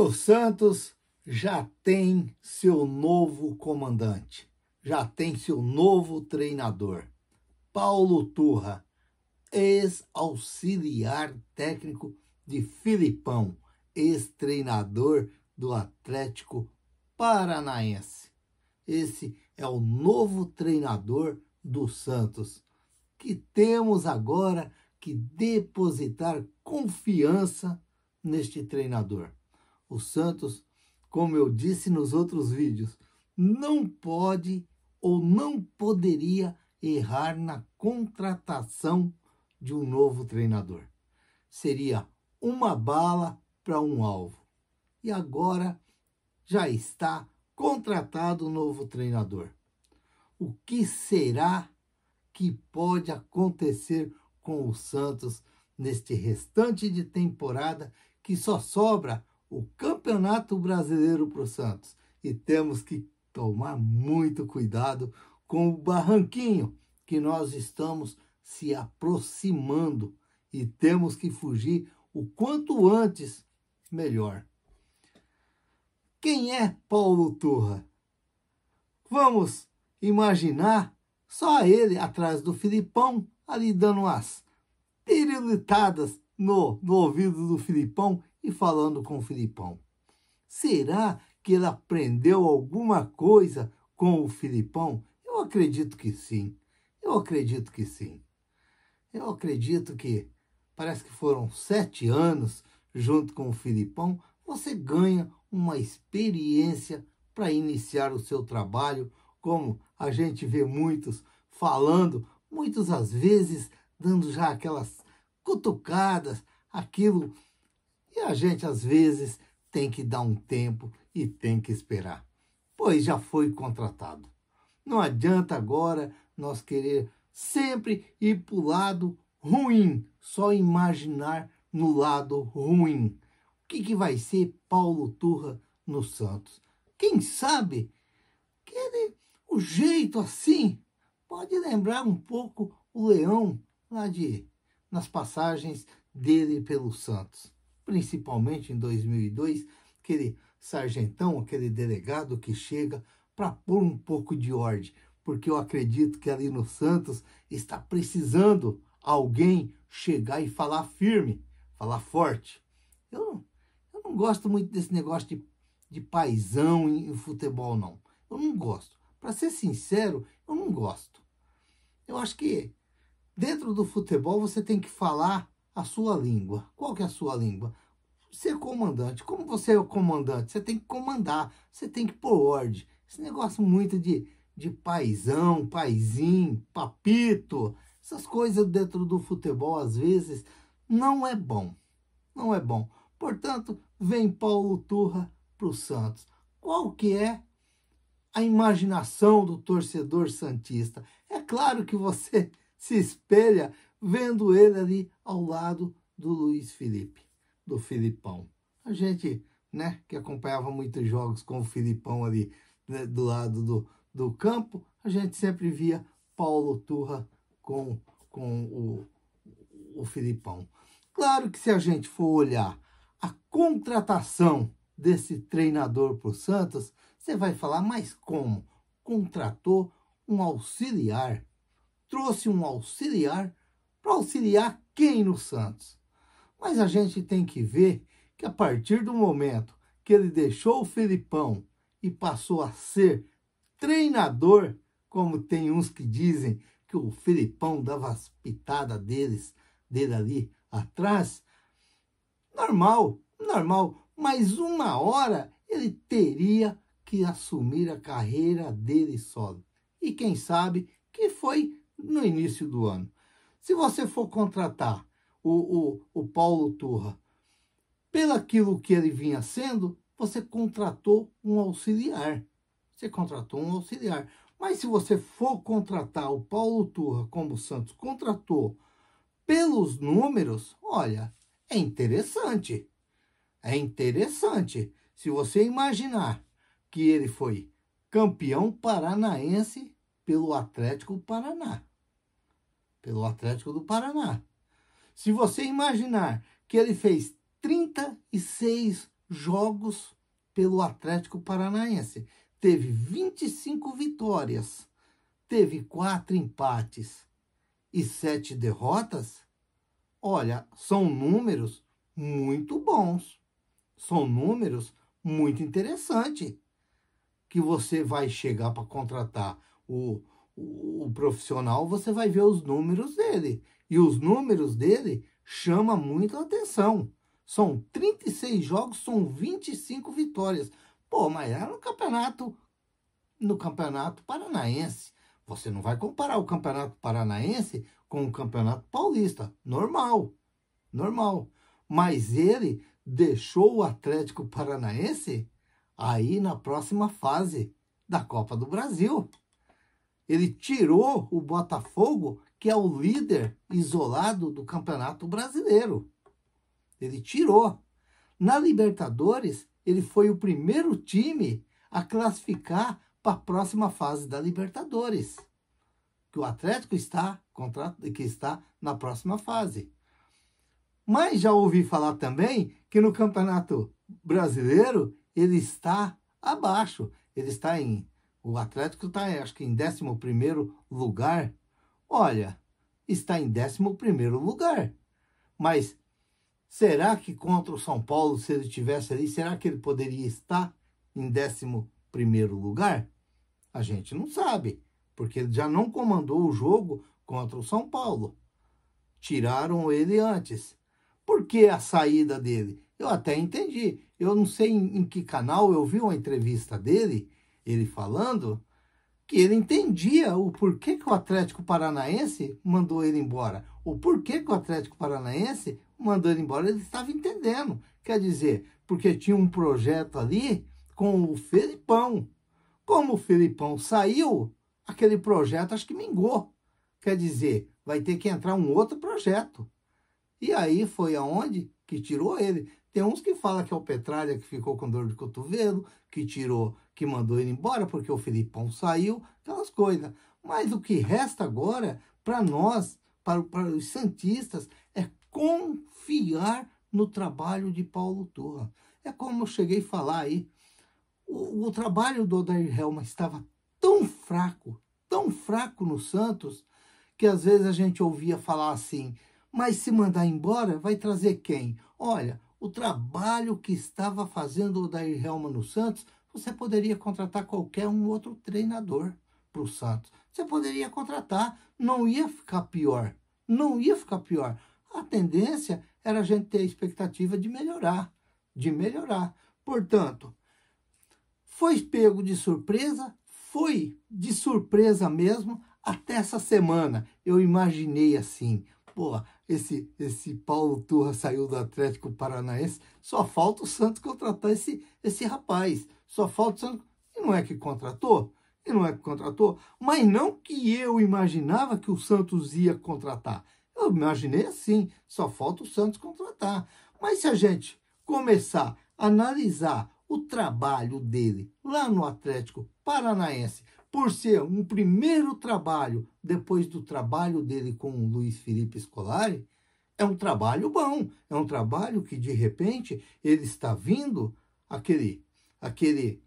O Santos já tem seu novo comandante, já tem seu novo treinador. Paulo Turra, ex-auxiliar técnico de Filipão, ex-treinador do Atlético Paranaense. Esse é o novo treinador do Santos, que temos agora que depositar confiança neste treinador. O Santos, como eu disse nos outros vídeos, não pode ou não poderia errar na contratação de um novo treinador. Seria uma bala para um alvo. E agora já está contratado um novo treinador. O que será que pode acontecer com o Santos neste restante de temporada que só sobra o Campeonato Brasileiro para o Santos. E temos que tomar muito cuidado com o barranquinho que nós estamos se aproximando e temos que fugir o quanto antes melhor. Quem é Paulo Turra? Vamos imaginar só ele atrás do Filipão, ali dando umas pirulitadas no, no ouvido do Filipão e falando com o Filipão. Será que ele aprendeu alguma coisa com o Filipão? Eu acredito que sim. Eu acredito que sim. Eu acredito que parece que foram sete anos junto com o Filipão. Você ganha uma experiência para iniciar o seu trabalho, como a gente vê muitos falando, muitas às vezes dando já aquelas cutucadas, aquilo e a gente, às vezes, tem que dar um tempo e tem que esperar, pois já foi contratado. Não adianta agora nós querer sempre ir para o lado ruim, só imaginar no lado ruim. O que, que vai ser Paulo Turra no Santos? Quem sabe? Aquele, o jeito assim pode lembrar um pouco o Leão lá de nas passagens dele pelo Santos principalmente em 2002, aquele sargentão, aquele delegado que chega para pôr um pouco de ordem, porque eu acredito que ali no Santos está precisando alguém chegar e falar firme, falar forte. Eu, eu não gosto muito desse negócio de, de paisão em, em futebol, não. Eu não gosto. Para ser sincero, eu não gosto. Eu acho que dentro do futebol você tem que falar a sua língua. Qual que é a sua língua? Ser comandante. Como você é o comandante? Você tem que comandar, você tem que pôr ordem. Esse negócio muito de, de paizão, paizinho, papito, essas coisas dentro do futebol, às vezes, não é bom. Não é bom. Portanto, vem Paulo Turra para o Santos. Qual que é a imaginação do torcedor santista? É claro que você se espelha vendo ele ali ao lado do Luiz Felipe, do Filipão. A gente, né, que acompanhava muitos jogos com o Filipão ali né, do lado do, do campo, a gente sempre via Paulo Turra com, com o, o Filipão. Claro que se a gente for olhar a contratação desse treinador para o Santos, você vai falar, mas como? Contratou um auxiliar, trouxe um auxiliar para auxiliar quem no Santos. Mas a gente tem que ver que a partir do momento que ele deixou o Filipão e passou a ser treinador, como tem uns que dizem que o Filipão dava as pitadas deles, dele ali atrás, normal, normal, mas uma hora ele teria que assumir a carreira dele solo. E quem sabe que foi no início do ano. Se você for contratar o, o, o Paulo Turra aquilo que ele vinha sendo, você contratou um auxiliar. Você contratou um auxiliar. Mas se você for contratar o Paulo Turra como o Santos contratou pelos números, olha, é interessante. É interessante. Se você imaginar que ele foi campeão paranaense pelo Atlético Paraná pelo Atlético do Paraná. Se você imaginar que ele fez 36 jogos pelo Atlético Paranaense, teve 25 vitórias, teve quatro empates e sete derrotas, olha, são números muito bons. São números muito interessantes que você vai chegar para contratar o o profissional, você vai ver os números dele. E os números dele chama muito atenção. São 36 jogos, são 25 vitórias. Pô, mas era é no campeonato no campeonato paranaense. Você não vai comparar o campeonato paranaense com o campeonato paulista, normal. Normal. Mas ele deixou o Atlético Paranaense aí na próxima fase da Copa do Brasil. Ele tirou o Botafogo, que é o líder isolado do Campeonato Brasileiro. Ele tirou. Na Libertadores, ele foi o primeiro time a classificar para a próxima fase da Libertadores, que o Atlético está contra, que está na próxima fase. Mas já ouvi falar também que no Campeonato Brasileiro ele está abaixo, ele está em o Atlético está, é, acho que, em 11 lugar. Olha, está em 11 lugar. Mas será que contra o São Paulo, se ele tivesse ali, será que ele poderia estar em 11 lugar? A gente não sabe, porque ele já não comandou o jogo contra o São Paulo. Tiraram ele antes. Por que a saída dele? Eu até entendi. Eu não sei em, em que canal eu vi uma entrevista dele ele falando que ele entendia o porquê que o Atlético Paranaense mandou ele embora, o porquê que o Atlético Paranaense mandou ele embora, ele estava entendendo. Quer dizer, porque tinha um projeto ali com o Felipão. Como o Felipão saiu, aquele projeto acho que mingou. Quer dizer, vai ter que entrar um outro projeto. E aí foi aonde que tirou ele. Tem uns que falam que é o Petralha que ficou com dor de cotovelo, que tirou, que mandou ele embora porque o Filipão saiu, aquelas coisas. Mas o que resta agora para nós, para, para os Santistas, é confiar no trabalho de Paulo Torra. É como eu cheguei a falar aí. O, o trabalho do Odair Helma estava tão fraco, tão fraco no Santos, que às vezes a gente ouvia falar assim: mas se mandar embora, vai trazer quem? Olha, o trabalho que estava fazendo o Dair Helman no Santos, você poderia contratar qualquer um outro treinador para o Santos. Você poderia contratar, não ia ficar pior. Não ia ficar pior. A tendência era a gente ter a expectativa de melhorar, de melhorar. Portanto, foi pego de surpresa, foi de surpresa mesmo até essa semana. Eu imaginei assim, Pô, esse, esse Paulo Turra saiu do Atlético Paranaense, só falta o Santos contratar esse, esse rapaz. Só falta o Santos. E não é que contratou? E não é que contratou? Mas não que eu imaginava que o Santos ia contratar. Eu imaginei assim, só falta o Santos contratar. Mas se a gente começar a analisar o trabalho dele lá no Atlético Paranaense por ser um primeiro trabalho depois do trabalho dele com o Luiz Felipe Scolari, é um trabalho bom, é um trabalho que de repente ele está vindo aquele aquele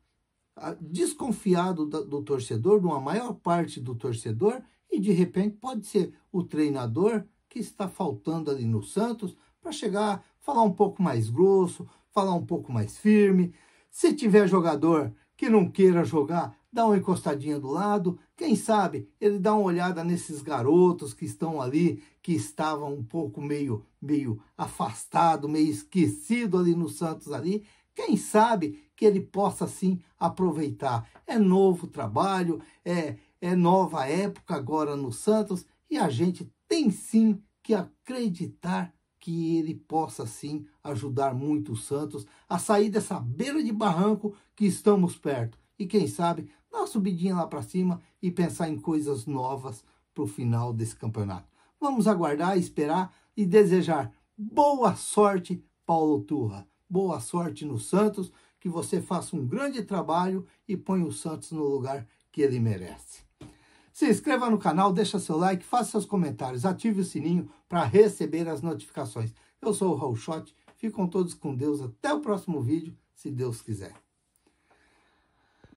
ah, desconfiado do torcedor, de uma maior parte do torcedor, e de repente pode ser o treinador que está faltando ali no Santos para chegar, falar um pouco mais grosso, falar um pouco mais firme. Se tiver jogador que não queira jogar, dá uma encostadinha do lado, quem sabe ele dá uma olhada nesses garotos que estão ali, que estavam um pouco meio meio afastado, meio esquecido ali no Santos ali, quem sabe que ele possa sim aproveitar. É novo trabalho, é é nova época agora no Santos e a gente tem sim que acreditar que ele possa sim ajudar muito o Santos a sair dessa beira de barranco que estamos perto. E quem sabe dar uma subidinha lá para cima e pensar em coisas novas para o final desse campeonato. Vamos aguardar, esperar e desejar boa sorte, Paulo Turra. Boa sorte no Santos, que você faça um grande trabalho e ponha o Santos no lugar que ele merece. Se inscreva no canal, deixa seu like, faça seus comentários, ative o sininho para receber as notificações. Eu sou o Raul Schott, ficam todos com Deus, até o próximo vídeo, se Deus quiser.